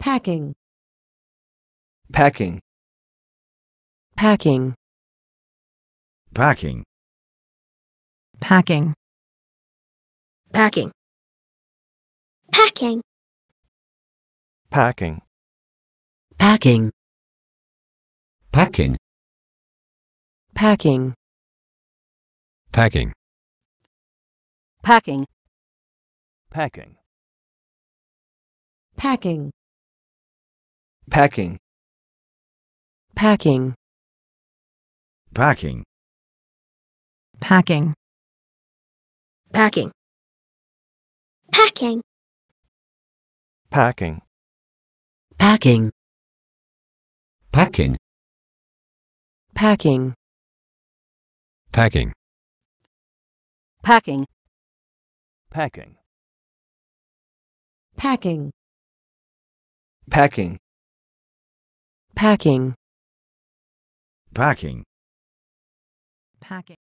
Packing. Packing. Packing. Packing. Packing. Packing. Packing. Packing. Packing. Packing. Packing. Packing. Packing. Packing. Packing. Packing. Packing. Packing. Packing. Packing. Packing. Packing. Packing. Packing. Packing. Packing. Packing. Packing. Packing. Packing. Packing. Packing. Packing.